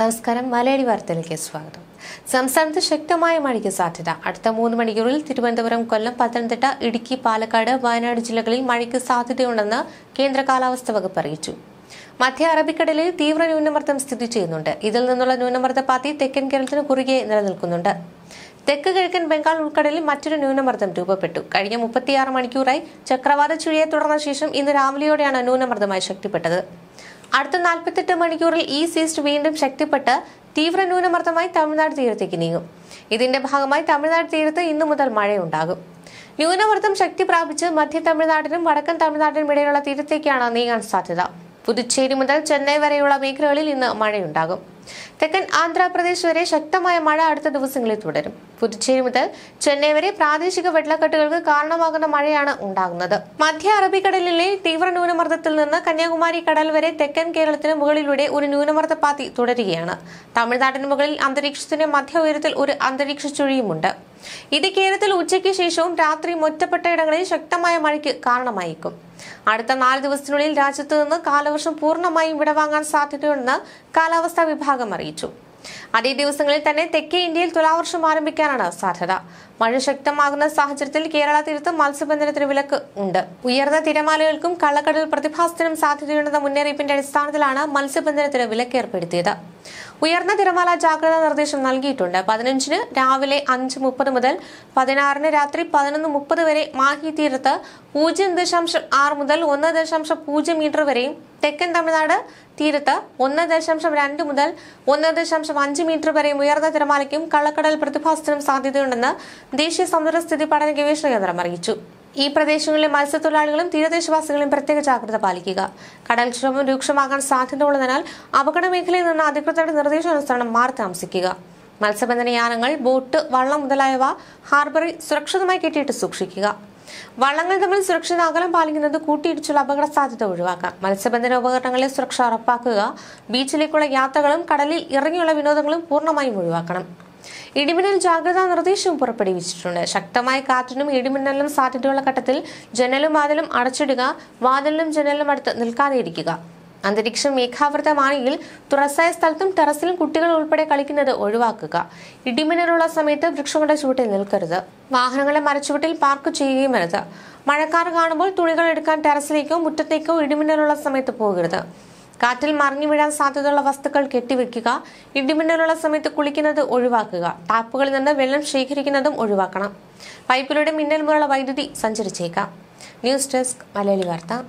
നമസ്കാരം മലയാളി വാർത്തയിലേക്ക് സ്വാഗതം സംസ്ഥാനത്ത് ശക്തമായ മഴയ്ക്ക് സാധ്യത അടുത്ത മൂന്ന് മണിക്കൂറിൽ തിരുവനന്തപുരം കൊല്ലം പത്തനംതിട്ട ഇടുക്കി പാലക്കാട് വയനാട് ജില്ലകളിൽ മഴയ്ക്ക് സാധ്യതയുണ്ടെന്ന് കേന്ദ്ര കാലാവസ്ഥാ വകുപ്പ് അറിയിച്ചു മധ്യ അറബിക്കടലിൽ തീവ്ര ന്യൂനമർദ്ദം സ്ഥിതി ചെയ്യുന്നുണ്ട് ഇതിൽ നിന്നുള്ള ന്യൂനമർദ്ദ പാത്തി തെക്കൻ കേരളത്തിന് കുറുകെ നിലനിൽക്കുന്നുണ്ട് തെക്ക് കിഴക്കൻ ബംഗാൾ ഉൾക്കടലിൽ മറ്റൊരു ന്യൂനമർദ്ദം രൂപപ്പെട്ടു കഴിഞ്ഞ മുപ്പത്തിയാറ് മണിക്കൂറായി ചക്രവാത ചുഴിയെ തുടർന്ന ശേഷം ഇന്ന് രാവിലെയോടെയാണ് ന്യൂനമർദ്ദമായി ശക്തിപ്പെട്ടത് അടുത്ത നാൽപ്പത്തെട്ട് മണിക്കൂറിൽ ഈ സീസ്റ്റ് വീണ്ടും ശക്തിപ്പെട്ട് തീവ്ര ന്യൂനമർദ്ദമായി തമിഴ്നാട് തീരത്തേക്ക് നീങ്ങും ഇതിന്റെ ഭാഗമായി തമിഴ്നാട് തീരത്ത് ഇന്നു മുതൽ മഴയുണ്ടാകും ന്യൂനമർദ്ദം ശക്തി പ്രാപിച്ച് മധ്യ തമിഴ്നാടിനും വടക്കൻ തമിഴ്നാടിനും ഇടയിലുള്ള തീരത്തേക്കാണ് നീങ്ങാൻ സാധ്യത പുതുച്ചേരി മുതൽ ചെന്നൈ വരെയുള്ള മേഖലകളിൽ ഇന്ന് മഴയുണ്ടാകും തെക്കൻ ആന്ധ്രാപ്രദേശ് വരെ ശക്തമായ മഴ അടുത്ത ദിവസങ്ങളിൽ തുടരും പുതുച്ചേരി മുതൽ ചെന്നൈ വരെ പ്രാദേശിക വെള്ളക്കെട്ടുകൾക്ക് കാരണമാകുന്ന മഴയാണ് ഉണ്ടാകുന്നത് മധ്യ അറബിക്കടലിലെ തീവ്ര ന്യൂനമർദ്ദത്തിൽ നിന്ന് കന്യാകുമാരി കടൽ വരെ തെക്കൻ കേരളത്തിന് മുകളിലൂടെ ഒരു ന്യൂനമർദ്ദ പാത്തി തുടരുകയാണ് തമിഴ്നാടിന് മുകളിൽ അന്തരീക്ഷത്തിന്റെ മധ്യ ഉയരത്തിൽ ഒരു അന്തരീക്ഷ ചുഴിയുമുണ്ട് ഇത് കേരളത്തിൽ ഉച്ചയ്ക്ക് ശേഷവും രാത്രി ഒറ്റപ്പെട്ട ഇടങ്ങളിൽ ശക്തമായ മഴയ്ക്ക് കാരണമായേക്കും അടുത്ത നാല് ദിവസത്തിനുള്ളിൽ രാജ്യത്ത് നിന്ന് കാലവർഷം പൂർണ്ണമായും വിടവാങ്ങാൻ സാധ്യതയുണ്ടെന്ന് കാലാവസ്ഥാ വിഭാഗം അറിയിച്ചു അതേ ദിവസങ്ങളിൽ തന്നെ തെക്കേ ഇന്ത്യയിൽ തുലാവർഷം ആരംഭിക്കാനാണ് സാധ്യത മഴ ശക്തമാകുന്ന സാഹചര്യത്തിൽ കേരള തീരത്ത് മത്സ്യബന്ധനത്തിന് വിലക്ക് ഉണ്ട് ഉയർന്ന തിരമാലകൾക്കും കള്ളക്കടൽ പ്രതിഭാസത്തിനും സാധ്യതയുണ്ടെന്ന മുന്നറിയിപ്പിന്റെ അടിസ്ഥാനത്തിലാണ് മത്സ്യബന്ധനത്തിന് വിലക്ക് ഏർപ്പെടുത്തിയത് ഉയർന്ന തിരമാല ജാഗ്രതാ നിർദ്ദേശം നൽകിയിട്ടുണ്ട് പതിനഞ്ചിന് രാവിലെ അഞ്ച് മുപ്പത് മുതൽ പതിനാറിന് രാത്രി പതിനൊന്ന് മുപ്പത് വരെ മാഹി തീരത്ത് പൂജ്യം ദശാംശം ആറ് മുതൽ ഒന്ന് ദശാംശം പൂജ്യം മീറ്റർ വരെയും തെക്കൻ തമിഴ്നാട് തീരത്ത് ഒന്ന് ദശാംശം രണ്ട് മുതൽ ഒന്ന് ദശാംശം അഞ്ച് മീറ്റർ വരെയും ഉയർന്ന തിരമാലയ്ക്കും കള്ളക്കടൽ പ്രതിഭാസത്തിനും സാധ്യതയുണ്ടെന്ന് ദേശീയ സമുദ്രസ്ഥിതി പഠന ഗവേഷണ കേന്ദ്രം അറിയിച്ചു ഈ പ്രദേശങ്ങളിലെ മത്സ്യത്തൊഴിലാളികളും തീരദേശവാസികളും പ്രത്യേക ജാഗ്രത പാലിക്കുക കടൽക്ഷോഭം രൂക്ഷമാകാൻ സാധ്യത ഉള്ളതിനാൽ അപകട മേഖലയിൽ നിന്ന് അധികൃതരുടെ നിർദ്ദേശാനുസരണം മാറി താമസിക്കുക മത്സ്യബന്ധന യാനങ്ങൾ ബോട്ട് വള്ളം മുതലായവ ഹാർബറിൽ സുരക്ഷിതമായി കെട്ടിയിട്ട് സൂക്ഷിക്കുക വള്ളങ്ങൾ തമ്മിൽ സുരക്ഷിത അകലം പാലിക്കുന്നത് കൂട്ടിയിടിച്ചുള്ള അപകട സാധ്യത ഒഴിവാക്കാം മത്സ്യബന്ധന ഉപകരണങ്ങളിൽ സുരക്ഷ ഉറപ്പാക്കുക ബീച്ചിലേക്കുള്ള യാത്രകളും കടലിൽ ഇറങ്ങിയുള്ള വിനോദങ്ങളും പൂർണ്ണമായും ഒഴിവാക്കണം ഇടിമിന്നൽ ജാഗ്രതാ നിർദ്ദേശം പുറപ്പെടുവിച്ചിട്ടുണ്ട് ശക്തമായ കാറ്റിനും ഇടിമിന്നലിനും സാധ്യതയുള്ള ഘട്ടത്തിൽ ജനലും വാതിലും അടച്ചിടുക വാതിലിലും ജനലിലും അടുത്ത് നിൽക്കാതെ ഇരിക്കുക അന്തരീക്ഷം മേഘാവൃതമാണെങ്കിൽ തുറസായ സ്ഥലത്തും ടെറസിലും കുട്ടികൾ ഉൾപ്പെടെ കളിക്കുന്നത് ഒഴിവാക്കുക ഇടിമിന്നലുള്ള സമയത്ത് വൃക്ഷങ്ങളുടെ ചുവട്ടിൽ നിൽക്കരുത് വാഹനങ്ങളെ മരച്ചുവട്ടിൽ പാർക്ക് ചെയ്യുകയും അരുത് മഴക്കാർ കാണുമ്പോൾ തുണികൾ എടുക്കാൻ ടെറസിലേക്കോ മുറ്റത്തേക്കോ ഇടിമിന്നലുള്ള സമയത്ത് പോകരുത് കാറ്റിൽ മറിഞ്ഞു വീഴാൻ സാധ്യതയുള്ള വസ്തുക്കൾ കെട്ടിവെക്കുക ഇടിമിന്നലുള്ള സമയത്ത് കുളിക്കുന്നത് ഒഴിവാക്കുക ടാപ്പുകളിൽ നിന്ന് വെള്ളം ശേഖരിക്കുന്നതും ഒഴിവാക്കണം പൈപ്പിലൂടെ മിന്നൽ മുറുള്ള വൈദ്യുതി സഞ്ചരിച്ചേക്കാം ന്യൂസ് ഡെസ്ക് മലയാളി വാർത്ത